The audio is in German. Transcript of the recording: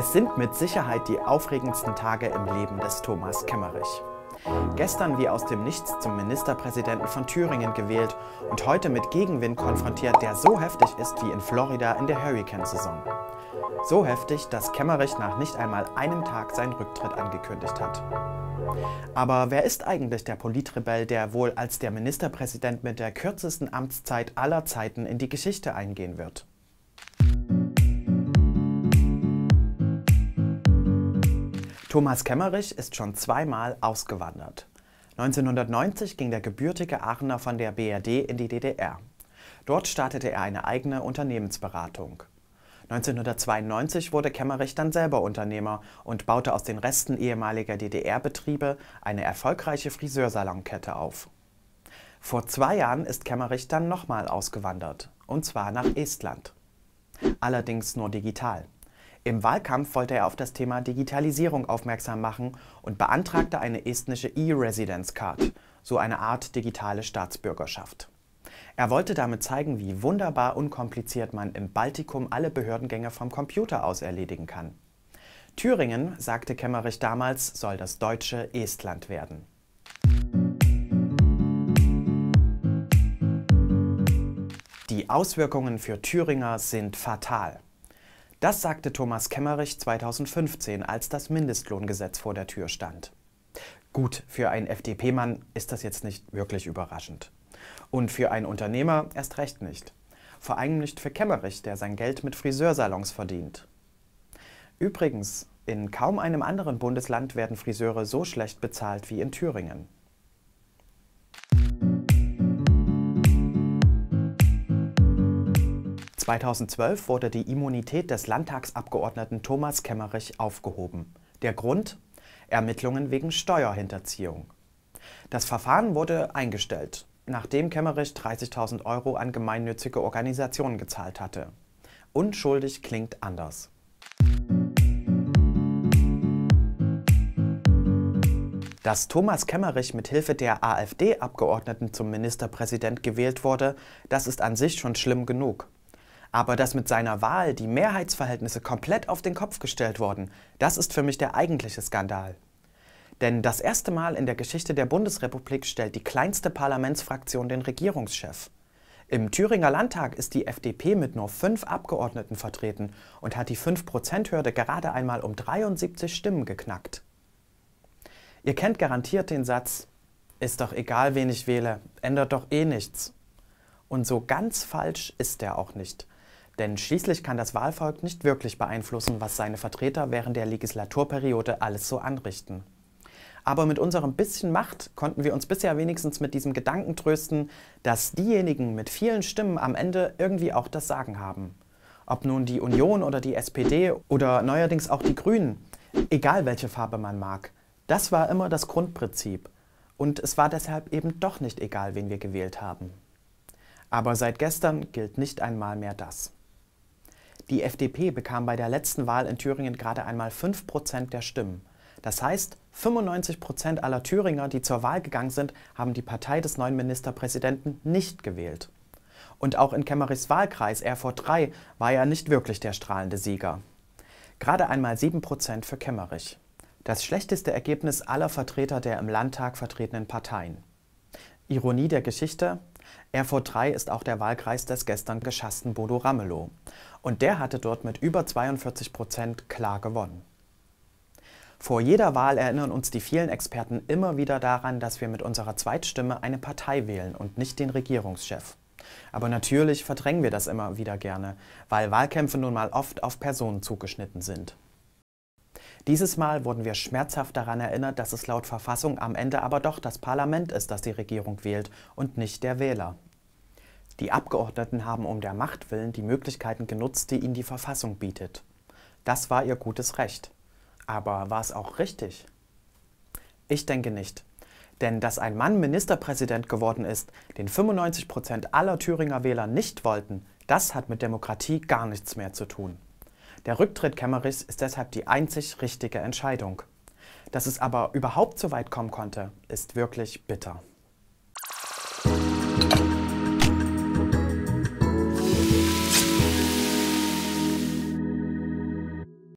Es sind mit Sicherheit die aufregendsten Tage im Leben des Thomas Kemmerich. Gestern wie aus dem Nichts zum Ministerpräsidenten von Thüringen gewählt und heute mit Gegenwind konfrontiert, der so heftig ist wie in Florida in der Hurricane-Saison. So heftig, dass Kemmerich nach nicht einmal einem Tag seinen Rücktritt angekündigt hat. Aber wer ist eigentlich der Politrebell, der wohl als der Ministerpräsident mit der kürzesten Amtszeit aller Zeiten in die Geschichte eingehen wird? Thomas Kemmerich ist schon zweimal ausgewandert. 1990 ging der gebürtige Aachener von der BRD in die DDR. Dort startete er eine eigene Unternehmensberatung. 1992 wurde Kemmerich dann selber Unternehmer und baute aus den Resten ehemaliger DDR-Betriebe eine erfolgreiche Friseursalonkette auf. Vor zwei Jahren ist Kemmerich dann nochmal ausgewandert, und zwar nach Estland. Allerdings nur digital. Im Wahlkampf wollte er auf das Thema Digitalisierung aufmerksam machen und beantragte eine estnische E-Residence Card, so eine Art digitale Staatsbürgerschaft. Er wollte damit zeigen, wie wunderbar unkompliziert man im Baltikum alle Behördengänge vom Computer aus erledigen kann. Thüringen, sagte Kemmerich damals, soll das deutsche Estland werden. Die Auswirkungen für Thüringer sind fatal. Das sagte Thomas Kemmerich 2015, als das Mindestlohngesetz vor der Tür stand. Gut, für einen FDP-Mann ist das jetzt nicht wirklich überraschend. Und für einen Unternehmer erst recht nicht. Vor allem nicht für Kemmerich, der sein Geld mit Friseursalons verdient. Übrigens, in kaum einem anderen Bundesland werden Friseure so schlecht bezahlt wie in Thüringen. 2012 wurde die Immunität des Landtagsabgeordneten Thomas Kemmerich aufgehoben. Der Grund? Ermittlungen wegen Steuerhinterziehung. Das Verfahren wurde eingestellt, nachdem Kemmerich 30.000 Euro an gemeinnützige Organisationen gezahlt hatte. Unschuldig klingt anders. Dass Thomas Kemmerich mit Hilfe der AfD-Abgeordneten zum Ministerpräsident gewählt wurde, das ist an sich schon schlimm genug. Aber dass mit seiner Wahl die Mehrheitsverhältnisse komplett auf den Kopf gestellt wurden, das ist für mich der eigentliche Skandal. Denn das erste Mal in der Geschichte der Bundesrepublik stellt die kleinste Parlamentsfraktion den Regierungschef. Im Thüringer Landtag ist die FDP mit nur fünf Abgeordneten vertreten und hat die 5%-Hürde gerade einmal um 73 Stimmen geknackt. Ihr kennt garantiert den Satz, ist doch egal, wen ich wähle, ändert doch eh nichts. Und so ganz falsch ist er auch nicht. Denn schließlich kann das Wahlvolk nicht wirklich beeinflussen, was seine Vertreter während der Legislaturperiode alles so anrichten. Aber mit unserem bisschen Macht konnten wir uns bisher wenigstens mit diesem Gedanken trösten, dass diejenigen mit vielen Stimmen am Ende irgendwie auch das Sagen haben. Ob nun die Union oder die SPD oder neuerdings auch die Grünen, egal welche Farbe man mag, das war immer das Grundprinzip. Und es war deshalb eben doch nicht egal, wen wir gewählt haben. Aber seit gestern gilt nicht einmal mehr das. Die FDP bekam bei der letzten Wahl in Thüringen gerade einmal 5 der Stimmen. Das heißt, 95 aller Thüringer, die zur Wahl gegangen sind, haben die Partei des neuen Ministerpräsidenten nicht gewählt. Und auch in Kemmerichs Wahlkreis Erfurt 3 war er nicht wirklich der strahlende Sieger. Gerade einmal 7 für Kemmerich. Das schlechteste Ergebnis aller Vertreter der im Landtag vertretenen Parteien. Ironie der Geschichte, Erfurt 3 ist auch der Wahlkreis des gestern geschassten Bodo Ramelow. Und der hatte dort mit über 42 Prozent klar gewonnen. Vor jeder Wahl erinnern uns die vielen Experten immer wieder daran, dass wir mit unserer Zweitstimme eine Partei wählen und nicht den Regierungschef. Aber natürlich verdrängen wir das immer wieder gerne, weil Wahlkämpfe nun mal oft auf Personen zugeschnitten sind. Dieses Mal wurden wir schmerzhaft daran erinnert, dass es laut Verfassung am Ende aber doch das Parlament ist, das die Regierung wählt und nicht der Wähler. Die Abgeordneten haben um der Macht willen die Möglichkeiten genutzt, die ihnen die Verfassung bietet. Das war ihr gutes Recht. Aber war es auch richtig? Ich denke nicht. Denn dass ein Mann Ministerpräsident geworden ist, den 95 Prozent aller Thüringer Wähler nicht wollten, das hat mit Demokratie gar nichts mehr zu tun. Der Rücktritt Kemmerichs ist deshalb die einzig richtige Entscheidung. Dass es aber überhaupt so weit kommen konnte, ist wirklich bitter.